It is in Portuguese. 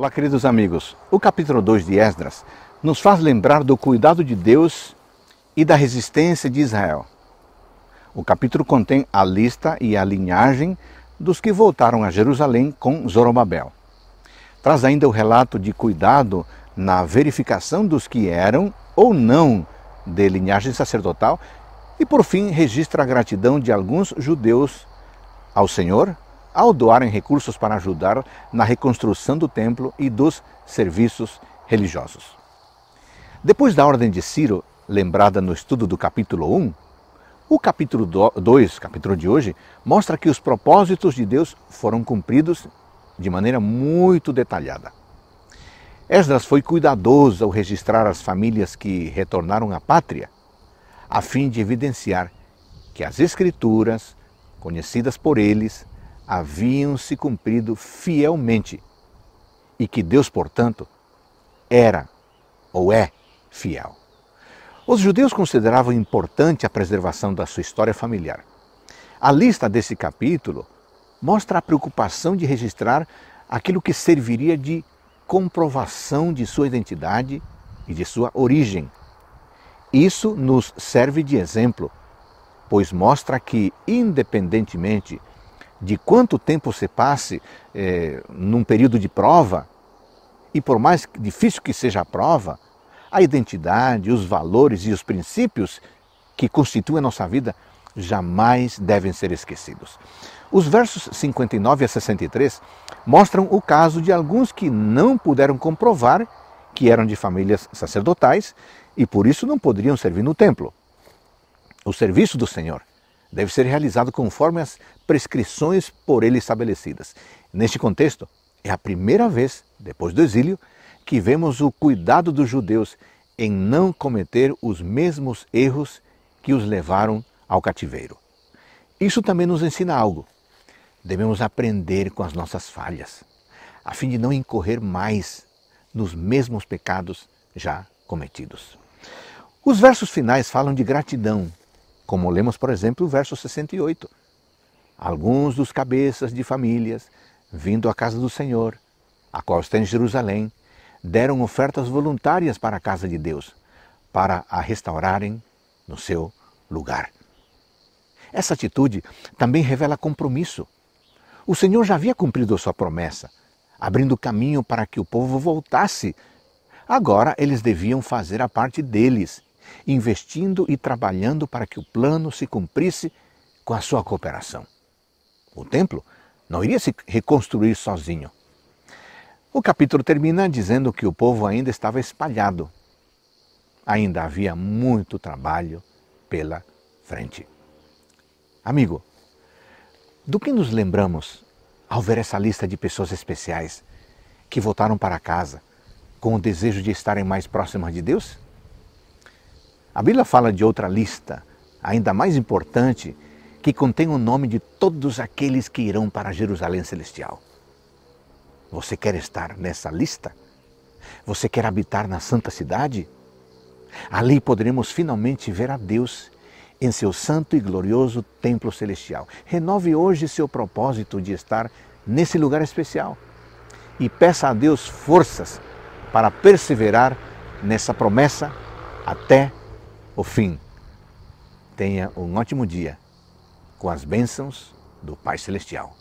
Olá, queridos amigos. O capítulo 2 de Esdras nos faz lembrar do cuidado de Deus e da resistência de Israel. O capítulo contém a lista e a linhagem dos que voltaram a Jerusalém com Zorobabel. Traz ainda o relato de cuidado na verificação dos que eram ou não de linhagem sacerdotal e, por fim, registra a gratidão de alguns judeus ao Senhor ao doarem recursos para ajudar na reconstrução do templo e dos serviços religiosos. Depois da ordem de Ciro, lembrada no estudo do capítulo 1, o capítulo 2, capítulo de hoje, mostra que os propósitos de Deus foram cumpridos de maneira muito detalhada. Esdras foi cuidadoso ao registrar as famílias que retornaram à pátria, a fim de evidenciar que as escrituras, conhecidas por eles, haviam se cumprido fielmente e que Deus, portanto, era ou é fiel. Os judeus consideravam importante a preservação da sua história familiar. A lista desse capítulo mostra a preocupação de registrar aquilo que serviria de comprovação de sua identidade e de sua origem. Isso nos serve de exemplo, pois mostra que, independentemente de quanto tempo você passe é, num período de prova, e por mais difícil que seja a prova, a identidade, os valores e os princípios que constituem a nossa vida jamais devem ser esquecidos. Os versos 59 a 63 mostram o caso de alguns que não puderam comprovar que eram de famílias sacerdotais e por isso não poderiam servir no templo. O serviço do Senhor deve ser realizado conforme as prescrições por ele estabelecidas. Neste contexto, é a primeira vez, depois do exílio, que vemos o cuidado dos judeus em não cometer os mesmos erros que os levaram ao cativeiro. Isso também nos ensina algo. Devemos aprender com as nossas falhas, a fim de não incorrer mais nos mesmos pecados já cometidos. Os versos finais falam de gratidão como lemos, por exemplo, o verso 68. Alguns dos cabeças de famílias, vindo à casa do Senhor, a qual está em Jerusalém, deram ofertas voluntárias para a casa de Deus, para a restaurarem no seu lugar. Essa atitude também revela compromisso. O Senhor já havia cumprido a sua promessa, abrindo caminho para que o povo voltasse. Agora eles deviam fazer a parte deles investindo e trabalhando para que o plano se cumprisse com a sua cooperação. O templo não iria se reconstruir sozinho. O capítulo termina dizendo que o povo ainda estava espalhado. Ainda havia muito trabalho pela frente. Amigo, do que nos lembramos ao ver essa lista de pessoas especiais que voltaram para casa com o desejo de estarem mais próximas de Deus? A Bíblia fala de outra lista, ainda mais importante, que contém o nome de todos aqueles que irão para Jerusalém Celestial. Você quer estar nessa lista? Você quer habitar na Santa Cidade? Ali poderemos finalmente ver a Deus em seu santo e glorioso templo celestial. Renove hoje seu propósito de estar nesse lugar especial e peça a Deus forças para perseverar nessa promessa até o fim. Tenha um ótimo dia com as bênçãos do Pai Celestial.